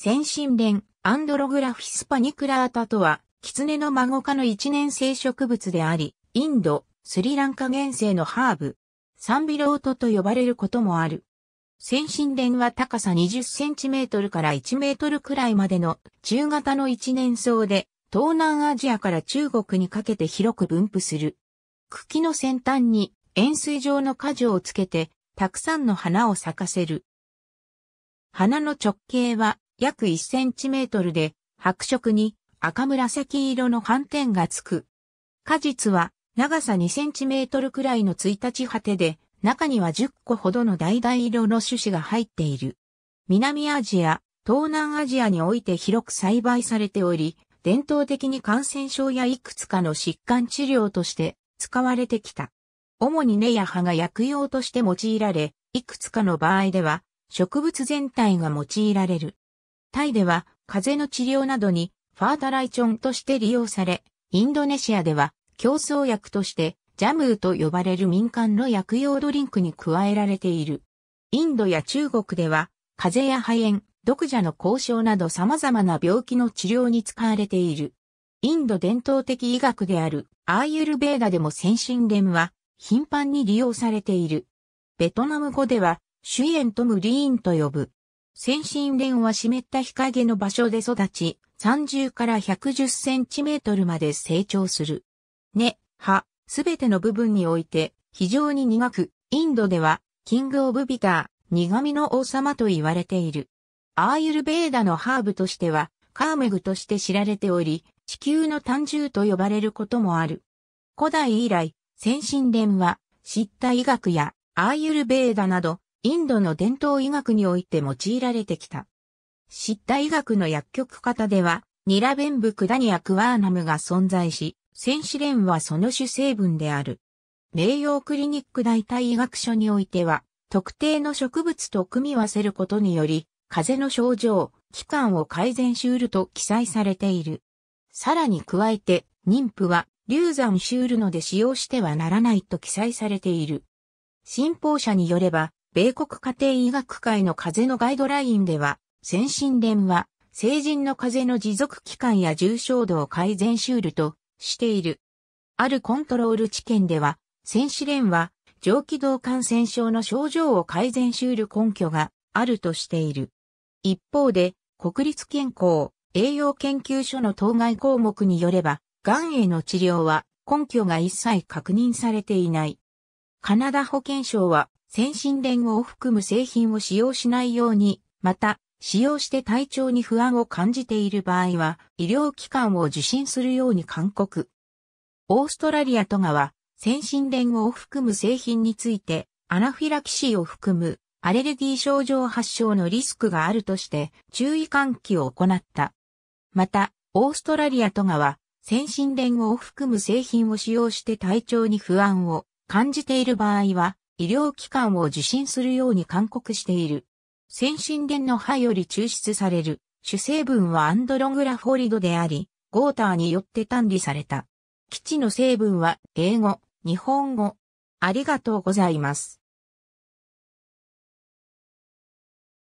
先進連、アンドログラフィスパニクラータとは、狐の孫科の一年生植物であり、インド、スリランカ原生のハーブ、サンビロートと呼ばれることもある。先進連は高さ20センチメートルから1メートルくらいまでの中型の一年草で、東南アジアから中国にかけて広く分布する。茎の先端に円錐状の果樹をつけて、たくさんの花を咲かせる。花の直径は約1センチメートルで、白色に赤紫色の斑点がつく。果実は長さ2センチメートルくらいの1日果てで、中には10個ほどの橙色の種子が入っている。南アジア、東南アジアにおいて広く栽培されており、伝統的に感染症やいくつかの疾患治療として使われてきた。主に根や葉が薬用として用いられ、いくつかの場合では植物全体が用いられる。タイでは風邪の治療などにファータライチョンとして利用され、インドネシアでは競争薬としてジャムーと呼ばれる民間の薬用ドリンクに加えられている。インドや中国では風邪や肺炎、毒蛇の交渉など様々な病気の治療に使われている。インド伝統的医学であるアーユルベーダでも先進ムは頻繁に利用されている。ベトナム語では、シュイエントムリーンと呼ぶ。先進蓮は湿った日陰の場所で育ち、30から110センチメートルまで成長する。根、葉、すべての部分において非常に苦く、インドではキングオブビター、苦味の王様と言われている。アーユルベーダのハーブとしては、カーメグとして知られており、地球の単獣と呼ばれることもある。古代以来、先進蓮は、知った医学やアーユルベーダなど、インドの伝統医学において用いられてきた。った医学の薬局方では、ニラベンブクダニアクワーナムが存在し、センシレンはその主成分である。名誉クリニック代替医学書においては、特定の植物と組み合わせることにより、風邪の症状、期間を改善しうると記載されている。さらに加えて、妊婦は流産しうるので使用してはならないと記載されている。信奉者によれば、米国家庭医学会の風邪のガイドラインでは、先進連は、成人の風邪の持続期間や重症度を改善しうるとしている。あるコントロール知見では、先進連は、上気道感染症の症状を改善しうる根拠があるとしている。一方で、国立健康栄養研究所の当該項目によれば、癌への治療は根拠が一切確認されていない。カナダ保健省は先進電を含む製品を使用しないように、また、使用して体調に不安を感じている場合は、医療機関を受診するように勧告。オーストラリアとがは、先進電を含む製品について、アナフィラキシーを含むアレルギー症状発症のリスクがあるとして注意喚起を行った。また、オーストラリアとがは、先進電を含む製品を使用して体調に不安を感じている場合は、医療機関を受診するように勧告している。先進電の歯より抽出される主成分はアンドログラフォリドであり、ゴーターによって単理された。基地の成分は英語、日本語。ありがとうございます。